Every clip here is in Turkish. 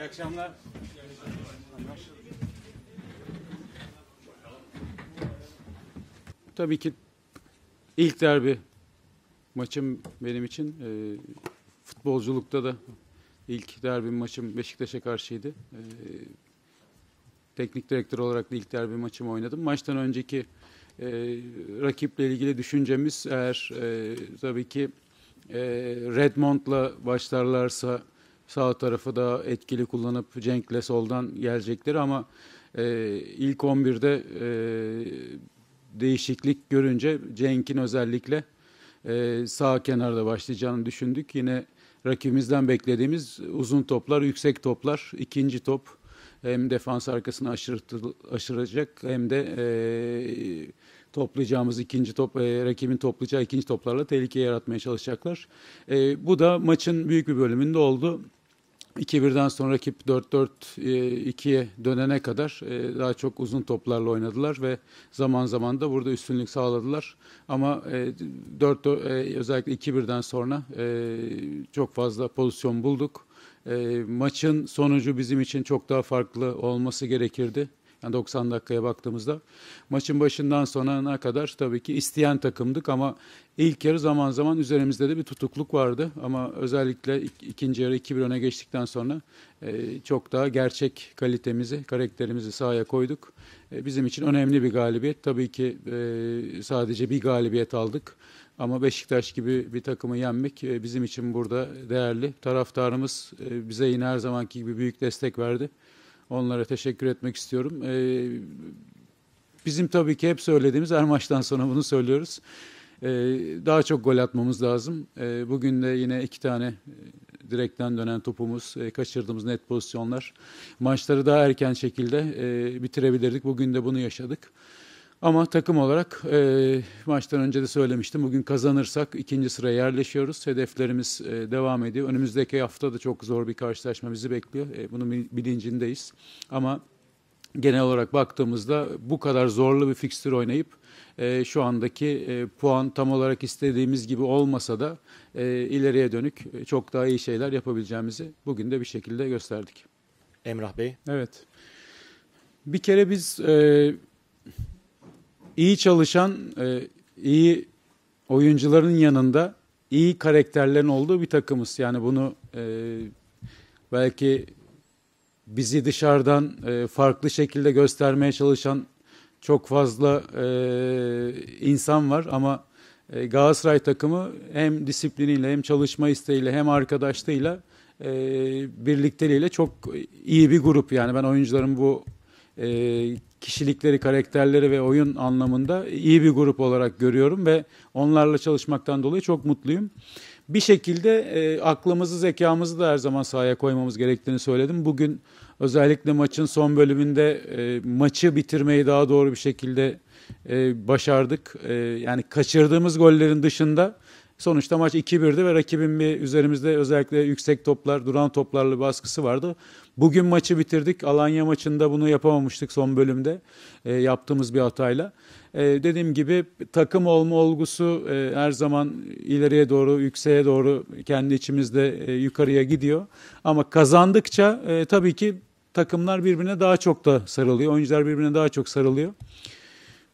İyi akşamlar. Tabii ki ilk derbi maçım benim için. E, futbolculukta da ilk derbi maçım Beşiktaş'a karşıydı. E, teknik direktör olarak da ilk derbi maçımı oynadım. Maçtan önceki e, rakiple ilgili düşüncemiz eğer e, tabii ki e, Redmond'la başlarlarsa Sağ tarafı da etkili kullanıp Cenk'le soldan gelecektir ama e, ilk 11'de e, değişiklik görünce Cenk'in özellikle e, sağ kenarda başlayacağını düşündük. Yine rakibimizden beklediğimiz uzun toplar, yüksek toplar, ikinci top hem defans arkasını aşırtı, aşıracak hem de e, toplayacağımız ikinci top, e, rakibin toplayacağı ikinci toplarla tehlike yaratmaya çalışacaklar. E, bu da maçın büyük bir bölümünde oldu. 2 birden sonra rakip 4-4-2'ye e, dönene kadar e, daha çok uzun toplarla oynadılar ve zaman zaman da burada üstünlük sağladılar. Ama 4 e, özellikle 2 birden sonra çok fazla pozisyon bulduk. Maçın sonucu bizim için çok daha farklı olması gerekirdi. Yani 90 dakikaya baktığımızda maçın başından sonuna kadar tabii ki isteyen takımdık ama ilk yarı zaman zaman üzerimizde de bir tutukluk vardı. Ama özellikle ik ikinci yarı 2-1 öne geçtikten sonra e, çok daha gerçek kalitemizi, karakterimizi sahaya koyduk. E, bizim için önemli bir galibiyet. Tabii ki e, sadece bir galibiyet aldık. Ama Beşiktaş gibi bir takımı yenmek e, bizim için burada değerli. Taraftarımız e, bize yine her zamanki gibi büyük destek verdi. Onlara teşekkür etmek istiyorum. Ee, bizim tabii ki hep söylediğimiz her maçtan sonra bunu söylüyoruz. Ee, daha çok gol atmamız lazım. Ee, bugün de yine iki tane e, direkten dönen topumuz, e, kaçırdığımız net pozisyonlar. Maçları daha erken şekilde e, bitirebilirdik. Bugün de bunu yaşadık. Ama takım olarak e, maçtan önce de söylemiştim. Bugün kazanırsak ikinci sıraya yerleşiyoruz. Hedeflerimiz e, devam ediyor. Önümüzdeki hafta da çok zor bir karşılaşma bizi bekliyor. E, bunun bilincindeyiz. Ama genel olarak baktığımızda bu kadar zorlu bir fikstür oynayıp e, şu andaki e, puan tam olarak istediğimiz gibi olmasa da e, ileriye dönük e, çok daha iyi şeyler yapabileceğimizi bugün de bir şekilde gösterdik. Emrah Bey. Evet. Bir kere biz e, iyi çalışan, e, iyi oyuncuların yanında iyi karakterlerin olduğu bir takımız. Yani bunu e, belki bizi dışarıdan e, farklı şekilde göstermeye çalışan çok fazla insan var ama e, Galatasaray takımı hem disipliniyle hem çalışma isteğiyle hem arkadaşlığıyla e, birlikteliğiyle çok iyi bir grup yani ben oyuncuların bu e, kişilikleri, karakterleri ve oyun anlamında iyi bir grup olarak görüyorum ve onlarla çalışmaktan dolayı çok mutluyum. Bir şekilde e, aklımızı, zekamızı da her zaman sahaya koymamız gerektiğini söyledim. Bugün özellikle maçın son bölümünde e, maçı bitirmeyi daha doğru bir şekilde e, başardık. E, yani kaçırdığımız gollerin dışında Sonuçta maç 2-1'di ve rakibin bir üzerimizde özellikle yüksek toplar, duran toplarla baskısı vardı. Bugün maçı bitirdik. Alanya maçında bunu yapamamıştık son bölümde e, yaptığımız bir hatayla. E, dediğim gibi takım olma olgusu e, her zaman ileriye doğru, yükseğe doğru kendi içimizde e, yukarıya gidiyor. Ama kazandıkça e, tabii ki takımlar birbirine daha çok da sarılıyor. Oyuncular birbirine daha çok sarılıyor.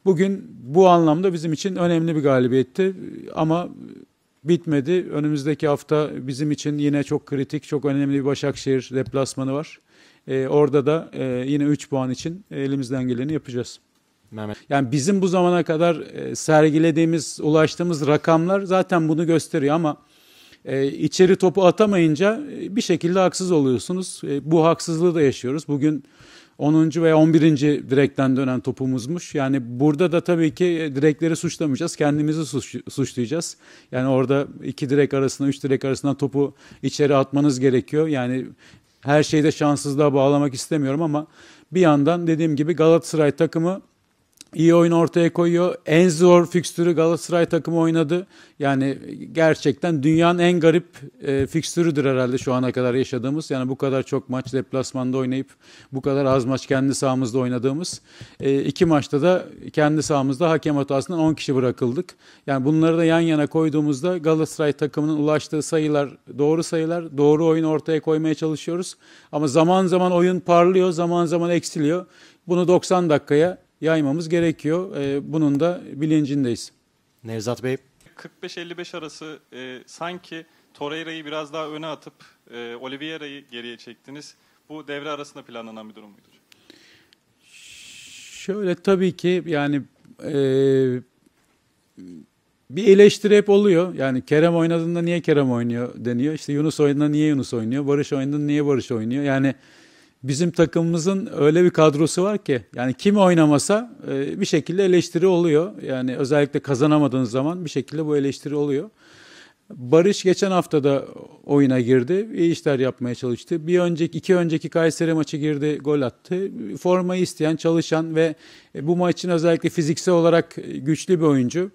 Bugün bu anlamda bizim için önemli bir galibiyetti ama bitmedi. Önümüzdeki hafta bizim için yine çok kritik, çok önemli bir Başakşehir deplasmanı var. E, orada da e, yine 3 puan için elimizden geleni yapacağız. Mehmet. Yani bizim bu zamana kadar e, sergilediğimiz, ulaştığımız rakamlar zaten bunu gösteriyor ama e, içeri topu atamayınca e, bir şekilde haksız oluyorsunuz. E, bu haksızlığı da yaşıyoruz. Bugün 10. ve 11. direkten dönen topumuzmuş. Yani burada da tabii ki e, direkleri suçlamayacağız. Kendimizi suçlayacağız. Yani orada iki direk arasında, üç direk arasında topu içeri atmanız gerekiyor. Yani her şeyde şanssızlığa bağlamak istemiyorum ama bir yandan dediğim gibi Galatasaray takımı iyi oyun ortaya koyuyor. En zor fikstürü Galatasaray takımı oynadı. Yani gerçekten dünyanın en garip e, fikstürüdür herhalde şu ana kadar yaşadığımız. Yani bu kadar çok maç deplasmanda oynayıp bu kadar az maç kendi sahamızda oynadığımız. E, iki maçta da kendi sahamızda hakem hatasından 10 kişi bırakıldık. Yani bunları da yan yana koyduğumuzda Galatasaray takımının ulaştığı sayılar doğru sayılar. Doğru oyun ortaya koymaya çalışıyoruz. Ama zaman zaman oyun parlıyor, zaman zaman eksiliyor. Bunu 90 dakikaya yaymamız gerekiyor. Ee, bunun da bilincindeyiz. Nevzat Bey. 45-55 arası e, sanki Torreira'yı biraz daha öne atıp e, Oliveira'yı geriye çektiniz. Bu devre arasında planlanan bir durum muydu? Şöyle tabii ki yani e, bir eleştiri hep oluyor. Yani Kerem oynadığında niye Kerem oynuyor deniyor. İşte Yunus oynadığında niye Yunus oynuyor. Barış oynadığında niye Barış oynuyor. Yani bizim takımımızın öyle bir kadrosu var ki yani kim oynamasa e, bir şekilde eleştiri oluyor. Yani özellikle kazanamadığınız zaman bir şekilde bu eleştiri oluyor. Barış geçen hafta da oyuna girdi. İyi işler yapmaya çalıştı. Bir önceki, iki önceki Kayseri maçı girdi, gol attı. Formayı isteyen, çalışan ve e, bu maçın özellikle fiziksel olarak güçlü bir oyuncu.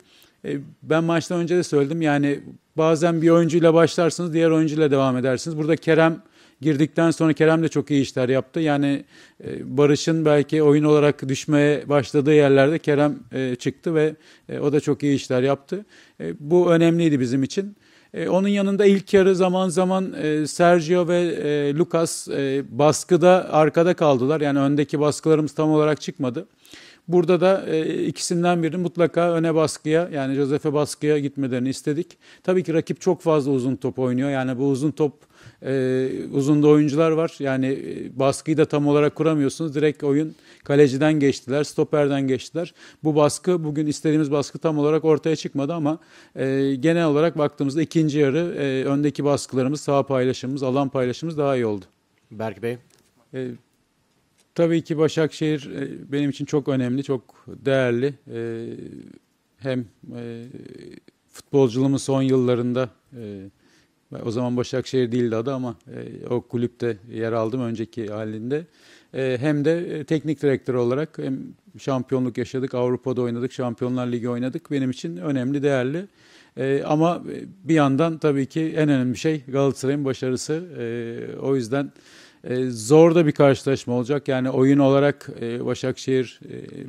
E, ben maçtan önce de söyledim yani bazen bir oyuncuyla başlarsınız, diğer oyuncuyla devam edersiniz. Burada Kerem Girdikten sonra Kerem de çok iyi işler yaptı. Yani e, Barış'ın belki oyun olarak düşmeye başladığı yerlerde Kerem e, çıktı ve e, o da çok iyi işler yaptı. E, bu önemliydi bizim için. E, onun yanında ilk yarı zaman zaman e, Sergio ve e, Lucas e, baskıda arkada kaldılar. Yani öndeki baskılarımız tam olarak çıkmadı. Burada da e, ikisinden biri mutlaka öne baskıya yani Josefe baskıya gitmelerini istedik. Tabii ki rakip çok fazla uzun top oynuyor. Yani bu uzun top e, ee, uzunda oyuncular var. Yani e, baskıyı da tam olarak kuramıyorsunuz. Direkt oyun kaleciden geçtiler, stoperden geçtiler. Bu baskı bugün istediğimiz baskı tam olarak ortaya çıkmadı ama e, genel olarak baktığımızda ikinci yarı e, öndeki baskılarımız, sağ paylaşımımız, alan paylaşımımız daha iyi oldu. Berk Bey. E, tabii ki Başakşehir e, benim için çok önemli, çok değerli. E, hem e, futbolculuğumun son yıllarında e, o zaman Başakşehir değildi adı ama e, o kulüpte yer aldım önceki halinde. E, hem de e, teknik direktör olarak hem şampiyonluk yaşadık, Avrupa'da oynadık, Şampiyonlar Ligi oynadık. Benim için önemli, değerli. E, ama bir yandan tabii ki en önemli şey Galatasaray'ın başarısı. o yüzden zor da bir karşılaşma olacak. Yani oyun olarak Başakşehir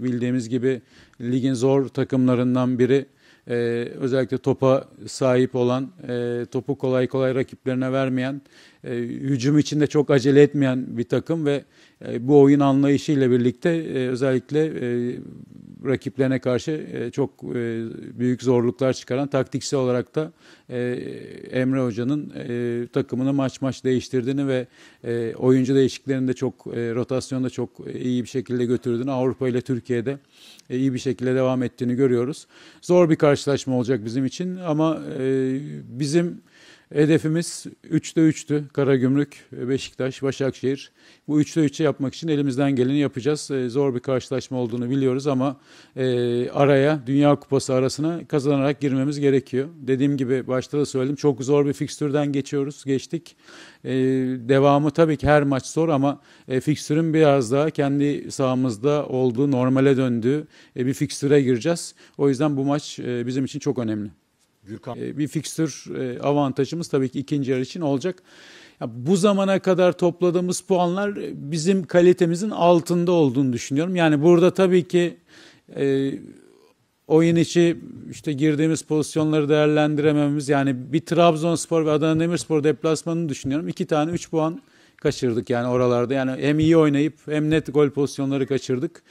bildiğimiz gibi ligin zor takımlarından biri e, özellikle topa sahip olan, e, topu kolay kolay rakiplerine vermeyen, e, hücum içinde çok acele etmeyen bir takım ve e, bu oyun anlayışıyla birlikte e, özellikle e, rakiplerine karşı e, çok e, büyük zorluklar çıkaran taktiksel olarak da e, Emre Hoca'nın takımını maç maç değiştirdiğini ve oyuncu değişikliklerini de çok rotasyonda çok iyi bir şekilde götürdüğünü Avrupa ile Türkiye'de iyi bir şekilde devam ettiğini görüyoruz. Zor bir karşılaşma olacak bizim için ama bizim Hedefimiz 3'te 3'tü. Karagümrük, Beşiktaş, Başakşehir. Bu 3'te 3'ü yapmak için elimizden geleni yapacağız. E, zor bir karşılaşma olduğunu biliyoruz ama e, araya, Dünya Kupası arasına kazanarak girmemiz gerekiyor. Dediğim gibi başta da söyledim. Çok zor bir fikstürden geçiyoruz, geçtik. E, devamı tabii ki her maç zor ama fikstürün biraz daha kendi sahamızda olduğu, normale döndüğü bir fikstüre gireceğiz. O yüzden bu maç bizim için çok önemli. Gürkan. E, bir fikstür e, avantajımız tabii ki ikinci yarı için olacak. Bu zamana kadar topladığımız puanlar e, bizim kalitemizin altında olduğunu düşünüyorum. Yani burada tabii ki e, oyun içi işte girdiğimiz pozisyonları değerlendiremememiz yani bir Trabzonspor ve Adana Demirspor deplasmanını düşünüyorum. İki tane üç puan kaçırdık yani oralarda. Yani hem iyi oynayıp hem net gol pozisyonları kaçırdık.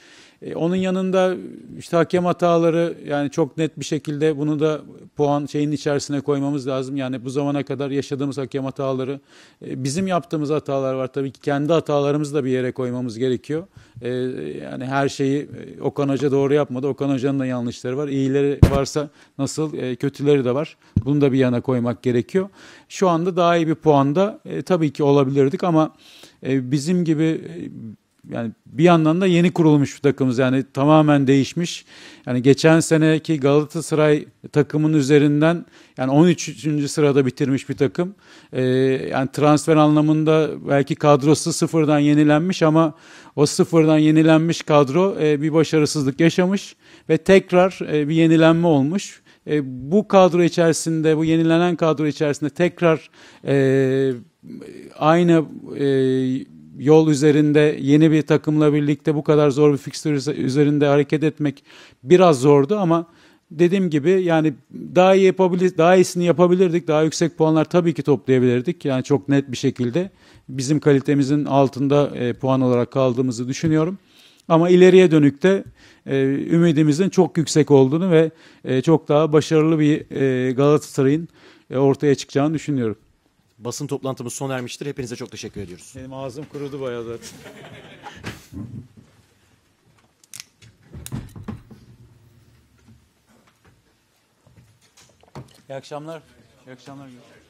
E, onun yanında işte hakem hataları yani çok net bir şekilde bunu da puan şeyin içerisine koymamız lazım. Yani bu zamana kadar yaşadığımız hakem hataları, e, bizim yaptığımız hatalar var. Tabii ki kendi hatalarımızı da bir yere koymamız gerekiyor. E, yani her şeyi Okan Hoca doğru yapmadı. Okan Hoca'nın da yanlışları var. İyileri varsa nasıl kötüleri de var. Bunu da bir yana koymak gerekiyor. Şu anda daha iyi bir puanda e, tabii ki olabilirdik ama bizim gibi yani bir yandan da yeni kurulmuş bir takımız yani tamamen değişmiş. Yani geçen seneki Galatasaray takımın üzerinden yani 13. sırada bitirmiş bir takım. Ee, yani transfer anlamında belki kadrosu sıfırdan yenilenmiş ama o sıfırdan yenilenmiş kadro e, bir başarısızlık yaşamış ve tekrar e, bir yenilenme olmuş e, bu kadro içerisinde, bu yenilenen kadro içerisinde tekrar e, aynı e, yol üzerinde yeni bir takımla birlikte bu kadar zor bir fikstür üzerinde hareket etmek biraz zordu ama dediğim gibi yani daha iyi yapabilir, daha iyisini yapabilirdik. Daha yüksek puanlar tabii ki toplayabilirdik. Yani çok net bir şekilde bizim kalitemizin altında e, puan olarak kaldığımızı düşünüyorum. Ama ileriye dönük de e, ümidimizin çok yüksek olduğunu ve e, çok daha başarılı bir e, Galatasaray'ın e, ortaya çıkacağını düşünüyorum. Basın toplantımız sona ermiştir. Hepinize çok teşekkür ediyoruz. Benim ağzım kurudu bayağı zaten. İyi akşamlar. İyi akşamlar.